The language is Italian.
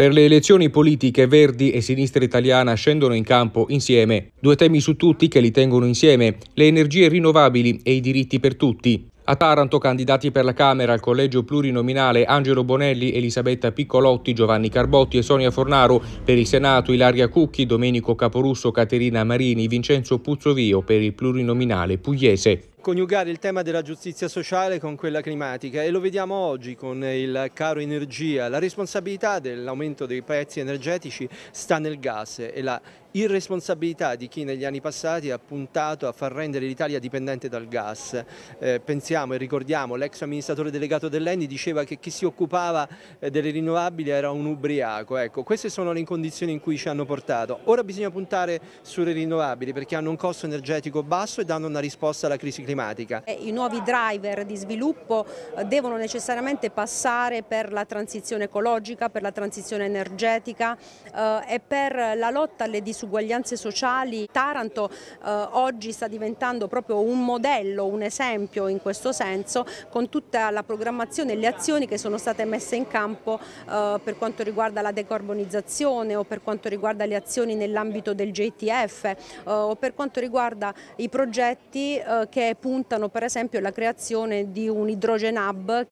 Per le elezioni politiche Verdi e Sinistra Italiana scendono in campo insieme. Due temi su tutti che li tengono insieme, le energie rinnovabili e i diritti per tutti. A Taranto candidati per la Camera al collegio plurinominale Angelo Bonelli, Elisabetta Piccolotti, Giovanni Carbotti e Sonia Fornaro, per il Senato Ilaria Cucchi, Domenico Caporusso, Caterina Marini, Vincenzo Puzzovio per il plurinominale pugliese coniugare il tema della giustizia sociale con quella climatica e lo vediamo oggi con il caro energia. La responsabilità dell'aumento dei prezzi energetici sta nel gas e la irresponsabilità di chi negli anni passati ha puntato a far rendere l'Italia dipendente dal gas. Eh, pensiamo e ricordiamo l'ex amministratore delegato dell'Endi diceva che chi si occupava eh, delle rinnovabili era un ubriaco. Ecco, queste sono le condizioni in cui ci hanno portato. Ora bisogna puntare sulle rinnovabili perché hanno un costo energetico basso e danno una risposta alla crisi climatica. Eh, I nuovi driver di sviluppo eh, devono necessariamente passare per la transizione ecologica, per la transizione energetica eh, e per la lotta alle disuguaglianze disuguaglianze sociali, Taranto eh, oggi sta diventando proprio un modello, un esempio in questo senso con tutta la programmazione e le azioni che sono state messe in campo eh, per quanto riguarda la decarbonizzazione o per quanto riguarda le azioni nell'ambito del JTF eh, o per quanto riguarda i progetti eh, che puntano per esempio alla creazione di un idrogen hub